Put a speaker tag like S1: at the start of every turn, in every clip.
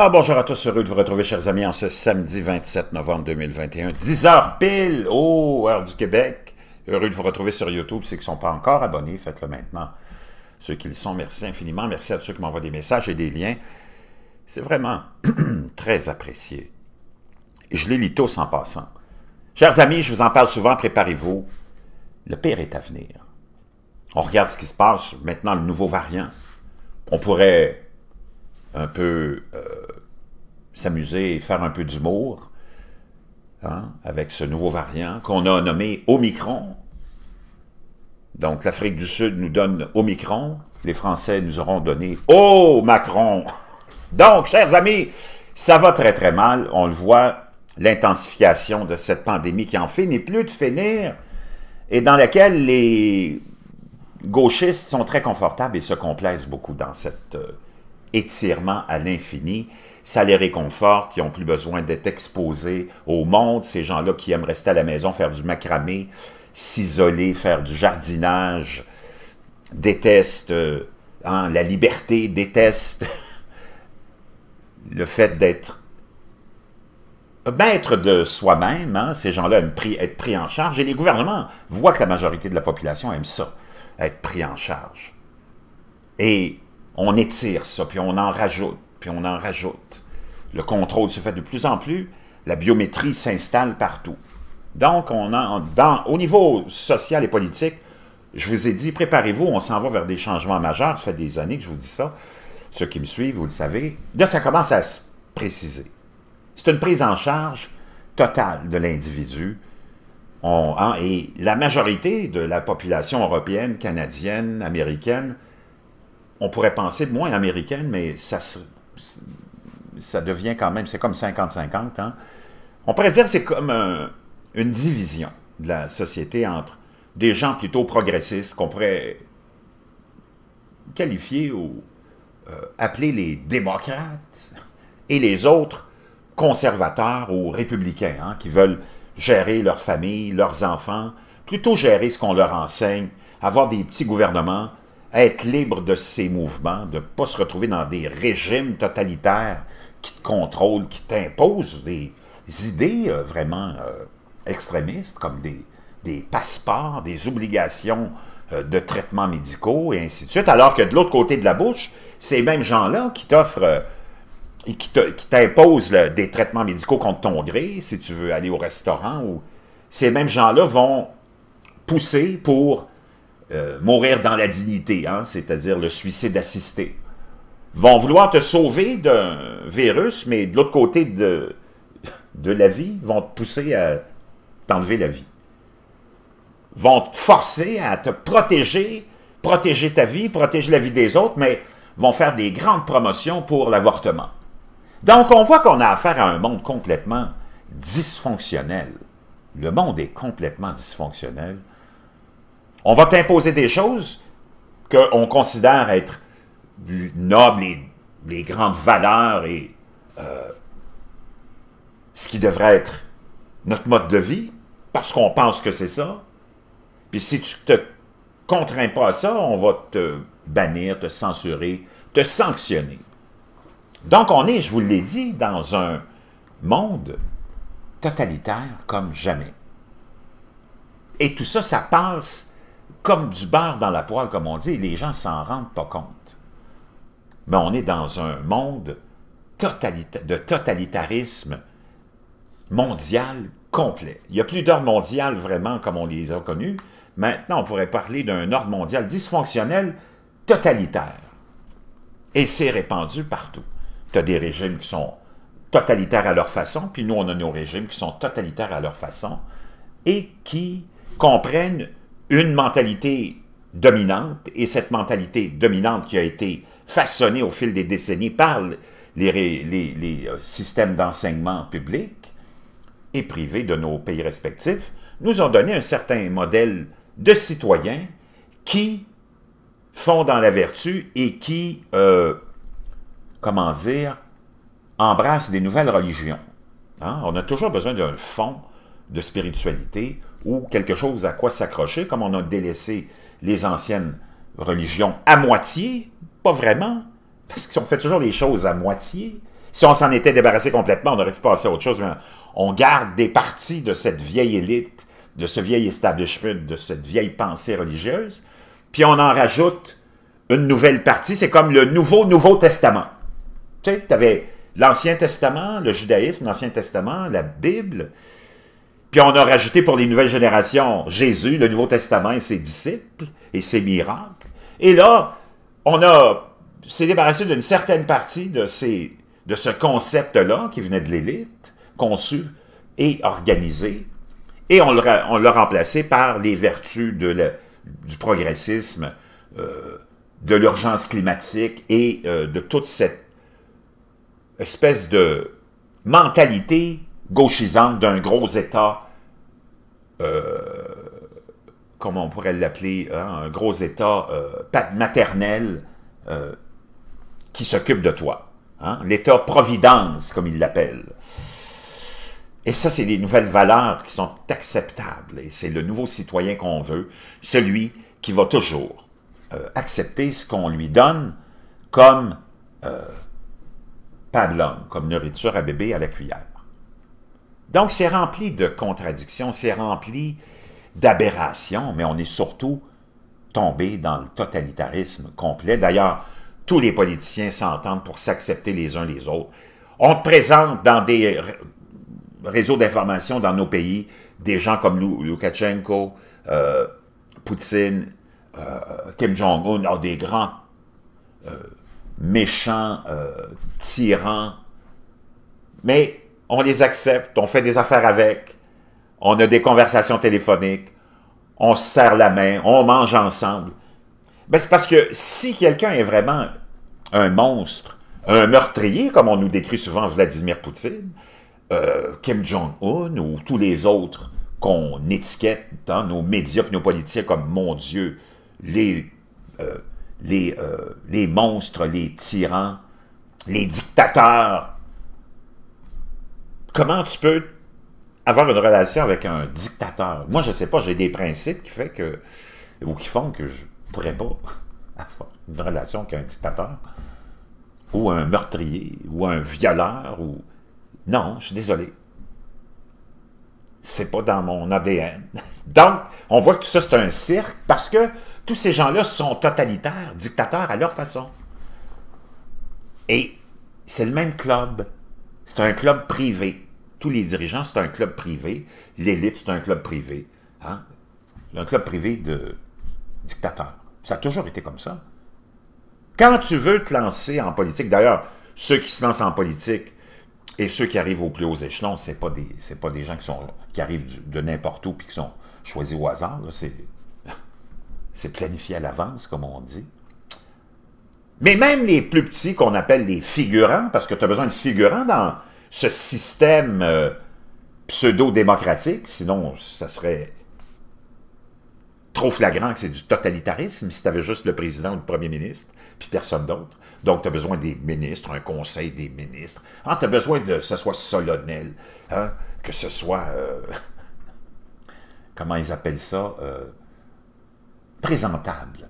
S1: Alors bonjour à tous, heureux de vous retrouver chers amis en ce samedi 27 novembre 2021, 10h pile, oh, heure du Québec. Heureux de vous retrouver sur YouTube, ceux qui ne sont pas encore abonnés, faites-le maintenant. Ceux qui le sont, merci infiniment, merci à ceux qui m'envoient des messages et des liens. C'est vraiment très apprécié. Je les lis tous en passant. Chers amis, je vous en parle souvent, préparez-vous. Le pire est à venir. On regarde ce qui se passe maintenant, le nouveau variant. On pourrait un peu... Euh, s'amuser et faire un peu d'humour hein, avec ce nouveau variant qu'on a nommé Omicron. Donc l'Afrique du Sud nous donne Omicron, les Français nous auront donné Oh Macron! Donc, chers amis, ça va très très mal, on le voit, l'intensification de cette pandémie qui en finit plus de finir et dans laquelle les gauchistes sont très confortables et se complaisent beaucoup dans cet euh, étirement à l'infini ça les réconforte, qui n'ont plus besoin d'être exposés au monde, ces gens-là qui aiment rester à la maison, faire du macramé, s'isoler, faire du jardinage, détestent euh, hein, la liberté, détestent le fait d'être maître de soi-même, hein. ces gens-là aiment être pris en charge, et les gouvernements voient que la majorité de la population aime ça, être pris en charge. Et on étire ça, puis on en rajoute puis on en rajoute. Le contrôle se fait de plus en plus, la biométrie s'installe partout. Donc, on en, au niveau social et politique, je vous ai dit, préparez-vous, on s'en va vers des changements majeurs. Ça fait des années que je vous dis ça. Ceux qui me suivent, vous le savez. Là, ça commence à se préciser. C'est une prise en charge totale de l'individu. Hein, et la majorité de la population européenne, canadienne, américaine, on pourrait penser moins américaine, mais ça se ça devient quand même, c'est comme 50-50. Hein. On pourrait dire que c'est comme une division de la société entre des gens plutôt progressistes qu'on pourrait qualifier ou euh, appeler les démocrates et les autres conservateurs ou républicains hein, qui veulent gérer leur famille, leurs enfants, plutôt gérer ce qu'on leur enseigne, avoir des petits gouvernements être libre de ses mouvements, de ne pas se retrouver dans des régimes totalitaires qui te contrôlent, qui t'imposent des, idées euh, vraiment euh, extrémistes, comme des, des, passeports, des obligations euh, de traitements médicaux, et ainsi de suite, alors que de l'autre côté de la bouche, ces mêmes gens-là qui t'offrent et qui t'imposent des traitements médicaux contre ton gré, si tu veux aller au restaurant, ou ces mêmes gens-là vont pousser pour euh, mourir dans la dignité, hein, c'est-à-dire le suicide assisté, vont vouloir te sauver d'un virus, mais de l'autre côté de, de la vie, vont te pousser à t'enlever la vie. Vont te forcer à te protéger, protéger ta vie, protéger la vie des autres, mais vont faire des grandes promotions pour l'avortement. Donc, on voit qu'on a affaire à un monde complètement dysfonctionnel. Le monde est complètement dysfonctionnel. On va t'imposer des choses qu'on considère être nobles, et les grandes valeurs et euh, ce qui devrait être notre mode de vie, parce qu'on pense que c'est ça. Puis si tu te contrains pas à ça, on va te bannir, te censurer, te sanctionner. Donc on est, je vous l'ai dit, dans un monde totalitaire comme jamais. Et tout ça, ça passe comme du beurre dans la poêle, comme on dit, les gens s'en rendent pas compte. Mais on est dans un monde de totalitarisme mondial complet. Il n'y a plus d'ordre mondial vraiment comme on les a connus. Maintenant, on pourrait parler d'un ordre mondial dysfonctionnel totalitaire. Et c'est répandu partout. Tu as des régimes qui sont totalitaires à leur façon, puis nous, on a nos régimes qui sont totalitaires à leur façon et qui comprennent une mentalité dominante, et cette mentalité dominante qui a été façonnée au fil des décennies par les, euh, systèmes d'enseignement public et privé de nos pays respectifs, nous ont donné un certain modèle de citoyens qui font dans la vertu et qui, euh, comment dire, embrassent des nouvelles religions. Hein? On a toujours besoin d'un fond de spiritualité ou quelque chose à quoi s'accrocher, comme on a délaissé les anciennes religions à moitié, pas vraiment, parce qu'on fait toujours les choses à moitié. Si on s'en était débarrassé complètement, on aurait pu passer à autre chose, mais on garde des parties de cette vieille élite, de ce vieil establishment, de cette vieille pensée religieuse, puis on en rajoute une nouvelle partie, c'est comme le nouveau Nouveau Testament. Tu sais, tu avais l'Ancien Testament, le judaïsme, l'Ancien Testament, la Bible, puis on a rajouté pour les nouvelles générations Jésus, le Nouveau Testament et ses disciples et ses miracles. Et là, on a s'est débarrassé d'une certaine partie de, ces, de ce concept-là qui venait de l'élite, conçu et organisé, et on l'a remplacé par les vertus du progressisme, euh, de l'urgence climatique et euh, de toute cette espèce de mentalité gauchisante d'un gros État, euh, comment on pourrait l'appeler, hein, un gros État euh, maternel euh, qui s'occupe de toi. Hein, L'État providence, comme il l'appelle. Et ça, c'est des nouvelles valeurs qui sont acceptables. Et c'est le nouveau citoyen qu'on veut, celui qui va toujours euh, accepter ce qu'on lui donne comme pablum, comme nourriture à bébé à la cuillère. Donc, c'est rempli de contradictions, c'est rempli d'aberrations, mais on est surtout tombé dans le totalitarisme complet. D'ailleurs, tous les politiciens s'entendent pour s'accepter les uns les autres. On présente dans des réseaux d'information dans nos pays des gens comme Loukachenko, euh, Poutine, euh, Kim Jong-un, oh, des grands euh, méchants, tyrans. Mais on les accepte, on fait des affaires avec, on a des conversations téléphoniques, on serre la main, on mange ensemble. Ben, c'est parce que si quelqu'un est vraiment un monstre, un meurtrier, comme on nous décrit souvent Vladimir Poutine, euh, Kim Jong-un ou tous les autres qu'on étiquette dans nos médias et nos politiciens comme, mon Dieu, les, euh, les, euh, les monstres, les tyrans, les dictateurs, comment tu peux avoir une relation avec un dictateur? Moi, je sais pas, j'ai des principes qui fait que ou qui font que je pourrais pas avoir une relation avec un dictateur ou un meurtrier ou un violeur ou non, je suis désolé. C'est pas dans mon ADN. Donc, on voit que tout ça, c'est un cirque parce que tous ces gens-là sont totalitaires, dictateurs à leur façon. Et c'est le même club. C'est un club privé tous les dirigeants, c'est un club privé. L'élite, c'est un club privé. Hein? un club privé de dictateurs. Ça a toujours été comme ça. Quand tu veux te lancer en politique, d'ailleurs, ceux qui se lancent en politique et ceux qui arrivent au plus haut échelon, ce pas pas des gens qui sont qui arrivent de n'importe où puis qui sont choisis au hasard. C'est planifié à l'avance, comme on dit. Mais même les plus petits qu'on appelle les figurants, parce que tu as besoin de figurants dans, ce système euh, pseudo-démocratique, sinon ça serait trop flagrant que c'est du totalitarisme si tu avais juste le président ou le premier ministre, puis personne d'autre. Donc, tu as besoin des ministres, un conseil des ministres. Ah, tu as besoin de hein, que ce soit solennel, que ce soit... comment ils appellent ça? Euh, présentable.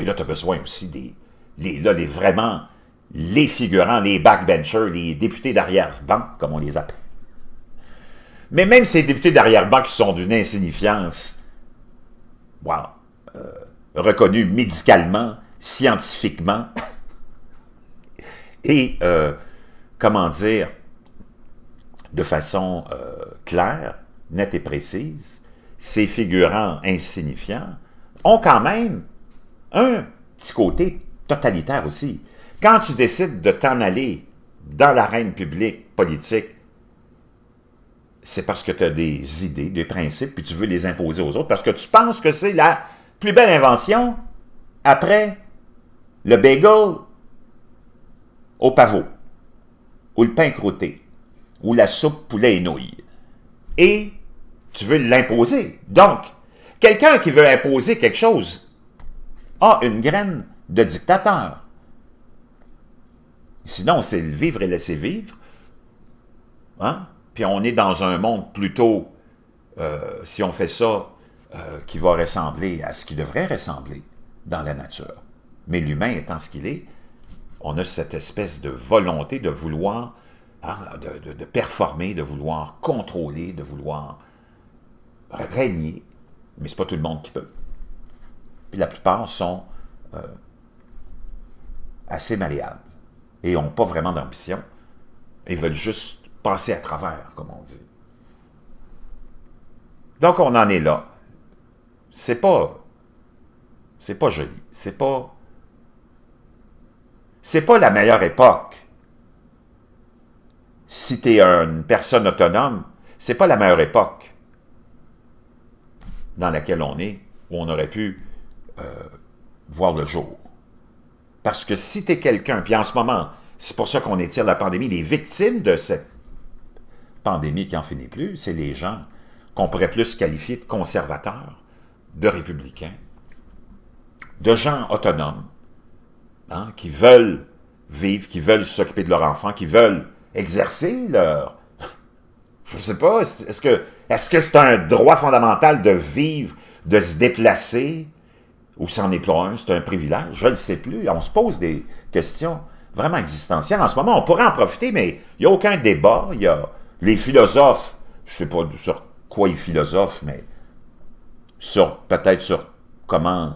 S1: Et là, tu as besoin aussi des... Les, là, les vraiment les figurants, les backbenchers, les députés d'arrière-banc, comme on les appelle. Mais même ces députés d'arrière-banc qui sont d'une insignifiance, wow, euh, reconnus médicalement, scientifiquement, et, euh, comment dire, de façon euh, claire, nette et précise, ces figurants insignifiants ont quand même un petit côté totalitaire aussi. Quand tu décides de t'en aller dans l'arène publique, politique, c'est parce que tu as des idées, des principes, puis tu veux les imposer aux autres, parce que tu penses que c'est la plus belle invention après le bagel au pavot, ou le pain croûté, ou la soupe poulet et nouilles. Et tu veux l'imposer. Donc, quelqu'un qui veut imposer quelque chose a une graine de dictateur. Sinon, c'est le vivre et laisser vivre. Hein? Puis on est dans un monde plutôt, euh, si on fait ça, euh, qui va ressembler à ce qui devrait ressembler dans la nature. Mais l'humain étant ce qu'il est, on a cette espèce de volonté de vouloir, hein, de, performer, de vouloir contrôler, de vouloir régner. Mais c'est pas tout le monde qui peut. Puis la plupart sont euh, assez malléables et n'ont pas vraiment d'ambition. Ils veulent juste passer à travers, comme on dit. Donc on en est là. C'est pas. C'est pas joli. C'est pas. C'est pas la meilleure époque. Si tu es une personne autonome, c'est pas la meilleure époque dans laquelle on est, où on aurait pu euh, voir le jour. Parce que si tu es quelqu'un, puis en ce moment, c'est pour ça qu'on étire la pandémie, les victimes de cette pandémie qui n'en finit plus, c'est les gens qu'on pourrait plus qualifier de conservateurs, de républicains, de gens autonomes, hein, qui veulent vivre, qui veulent s'occuper de leurs enfants, qui veulent exercer leur... Je sais pas, est-ce que -ce c'est un droit fondamental de vivre, de se déplacer, ou c'en est un, c'est un privilège, je le sais plus. On se pose des questions vraiment existentielles. En ce moment, on pourrait en profiter, mais il n'y a aucun débat. Il y a les philosophes, je ne sais pas sur quoi ils philosophent, mais sur peut-être sur comment,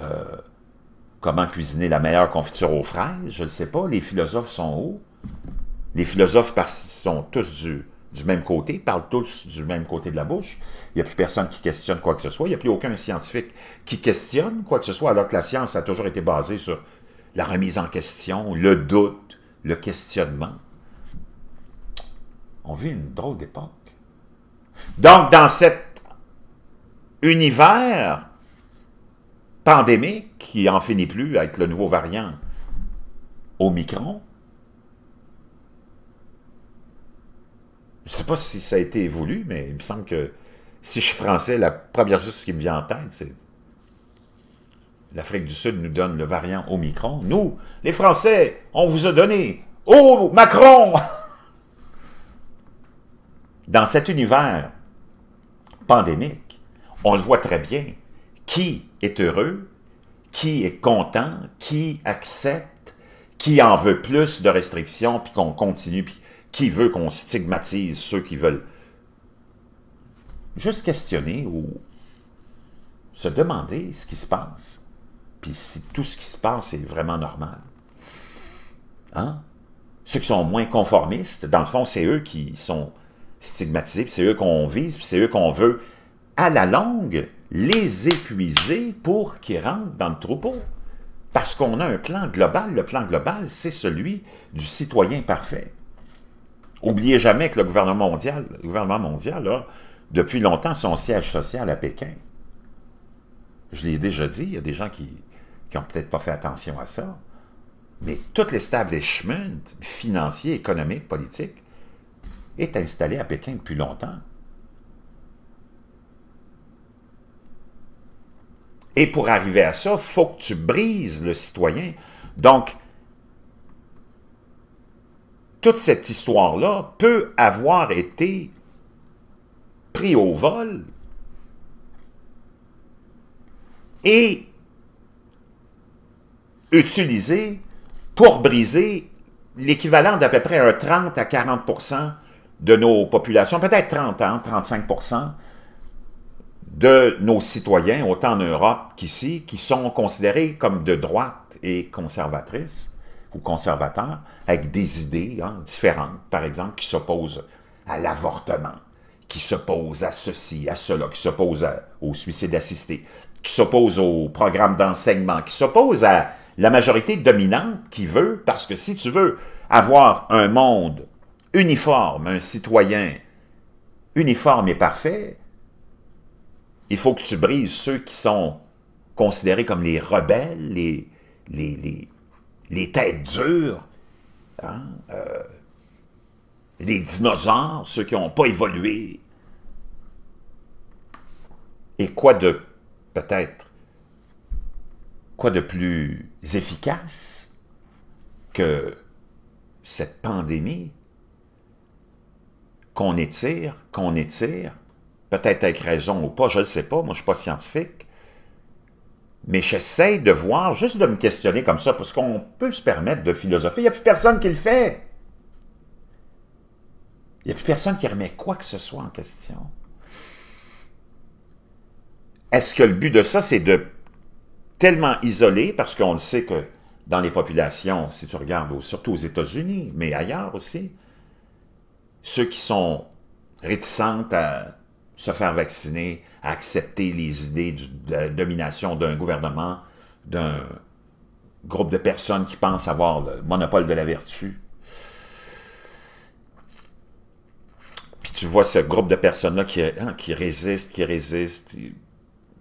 S1: euh, comment cuisiner la meilleure confiture aux fraises, je ne sais pas. Les philosophes sont où? Les philosophes sont tous du du même côté, parlent tous du même côté de la bouche. Il n'y a plus personne qui questionne quoi que ce soit. Il n'y a plus aucun scientifique qui questionne quoi que ce soit, alors que la science a toujours été basée sur la remise en question, le doute, le questionnement. On vit une drôle d'époque. Donc, dans cet univers pandémique qui en finit plus avec le nouveau variant Omicron, Je ne sais pas si ça a été évolué, mais il me semble que si je suis français, la première chose qui me vient en tête, c'est l'Afrique du Sud nous donne le variant Omicron. Nous, les Français, on vous a donné Oh Macron Dans cet univers pandémique, on le voit très bien. Qui est heureux, qui est content, qui accepte, qui en veut plus de restrictions, puis qu'on continue, qui veut qu'on stigmatise ceux qui veulent? Juste questionner ou se demander ce qui se passe. Puis si tout ce qui se passe est vraiment normal. Hein? Ceux qui sont moins conformistes, dans le fond, c'est eux qui sont stigmatisés, c'est eux qu'on vise, puis c'est eux qu'on veut, à la longue, les épuiser pour qu'ils rentrent dans le troupeau. Parce qu'on a un plan global. Le plan global, c'est celui du citoyen parfait. Oubliez jamais que le gouvernement mondial, le gouvernement mondial depuis longtemps, son siège social à Pékin. Je l'ai déjà dit, il y a des gens qui n'ont peut-être pas fait attention à ça, mais tout l'establishment financier, économique, politique est installé à Pékin depuis longtemps. Et pour arriver à ça, il faut que tu brises le citoyen. Donc, toute cette histoire-là peut avoir été pris au vol et utilisé pour briser l'équivalent d'à peu près un 30 à 40 de nos populations, peut-être 30 ans, 35 de nos citoyens, autant en Europe qu'ici, qui sont considérés comme de droite et conservatrices ou conservateurs, avec des idées hein, différentes, par exemple, qui s'opposent à l'avortement, qui s'opposent à ceci, à cela, qui s'opposent au suicide assisté, qui s'opposent au programme d'enseignement, qui s'opposent à la majorité dominante qui veut, parce que si tu veux avoir un monde uniforme, un citoyen uniforme et parfait, il faut que tu brises ceux qui sont considérés comme les rebelles, les, les têtes dures, hein, euh, les dinosaures, ceux qui n'ont pas évolué. Et quoi de, peut-être, quoi de plus efficace que cette pandémie qu'on étire, qu'on étire, peut-être avec raison ou pas, je ne sais pas, moi je ne suis pas scientifique, mais j'essaie de voir, juste de me questionner comme ça, parce qu'on peut se permettre de philosopher. Il n'y a plus personne qui le fait. Il n'y a plus personne qui remet quoi que ce soit en question. Est-ce que le but de ça, c'est de tellement isoler, parce qu'on le sait que dans les populations, si tu regardes surtout aux États-Unis, mais ailleurs aussi, ceux qui sont réticents à se faire vacciner, accepter les idées de la domination d'un gouvernement, d'un groupe de personnes qui pensent avoir le monopole de la vertu. Puis tu vois ce groupe de personnes-là qui, hein, qui résistent, qui résistent.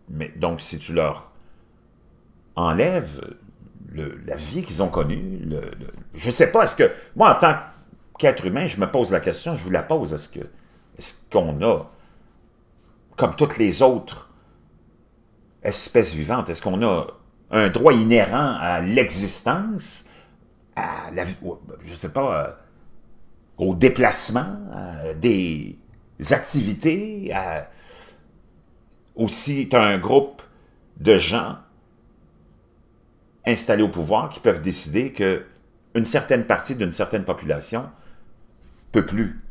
S1: Mais donc, si tu leur enlèves la vie qu'ils ont connue, je ne sais pas, est-ce que... Moi, en tant qu'être humain, je me pose la question, je vous la pose, est-ce que est-ce qu'on a comme toutes les autres espèces vivantes? Est-ce qu'on a un droit inhérent à l'existence, à la, je sais pas, euh, au déplacement, des activités, aussi, un groupe de gens installés au pouvoir qui peuvent décider que une certaine partie d'une certaine population peut plus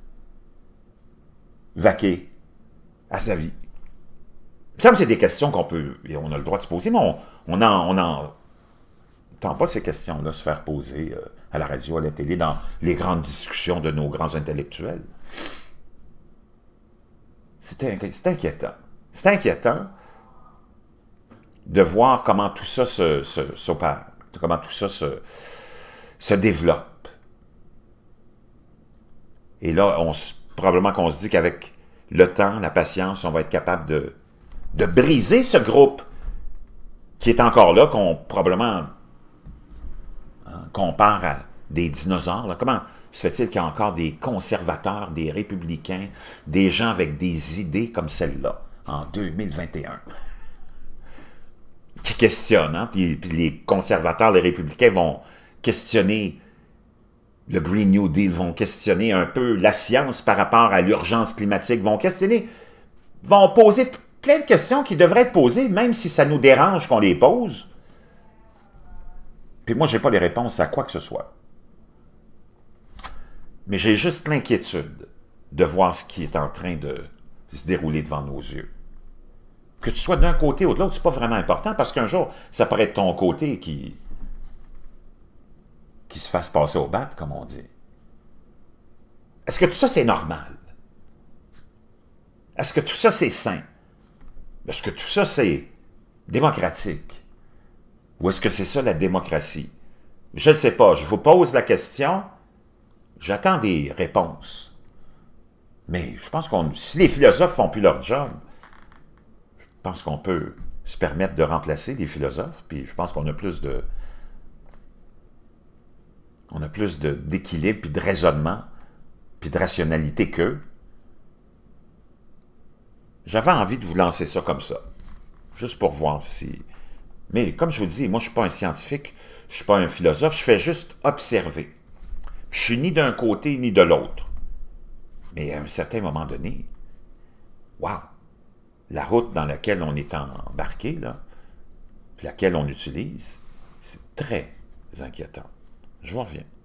S1: vaquer à sa vie? Ça c'est des questions qu'on peut, et on a le droit de se poser, mais on, on on pas ces questions-là se faire poser euh, à la radio, à la télé, dans les grandes discussions de nos grands intellectuels. C'est inquiétant. C'est inquiétant de voir comment tout ça s'opère, se, se comment tout ça se, se, développe. Et là, on, probablement qu'on se dit qu'avec le temps, la patience, on va être capable de, de briser ce groupe qui est encore là, qu'on probablement compare hein, à des dinosaures. Comment se fait-il qu'il y a encore des conservateurs, des républicains, des gens avec des idées comme celle-là en 2021? Qui questionnent, hein, puis les conservateurs, les républicains vont questionner le Green New Deal, vont questionner un peu la science par rapport à l'urgence climatique, vont questionner, vont poser plein de questions qui devraient être posées, même si ça nous dérange qu'on les pose. Puis moi, je n'ai pas les réponses à quoi que ce soit. Mais j'ai juste l'inquiétude de voir ce qui est en train de se dérouler devant nos yeux. Que tu sois d'un côté ou de l'autre, c'est pas vraiment important parce qu'un jour, ça pourrait être ton côté qui, qui se fasse passer au bat, comme on dit. Est-ce que tout ça, c'est normal? Est-ce que tout ça, c'est sain? Est-ce que tout ça, c'est démocratique? Ou est-ce que c'est ça, la démocratie? Je ne sais pas. Je vous pose la question. J'attends des réponses. Mais je pense qu'on, si les philosophes font plus leur job, je pense qu'on peut se permettre de remplacer les philosophes, puis je pense qu'on a plus de, on a plus d'équilibre, puis de raisonnement, puis de rationalité qu'eux. J'avais envie de vous lancer ça comme ça, juste pour voir si... Mais comme je vous dis, moi, je ne suis pas un scientifique, je ne suis pas un philosophe, je fais juste observer. Je suis ni d'un côté ni de l'autre. Mais à un certain moment donné, waouh, la route dans laquelle on est embarqué, là, laquelle on utilise, c'est très inquiétant. Je vous reviens.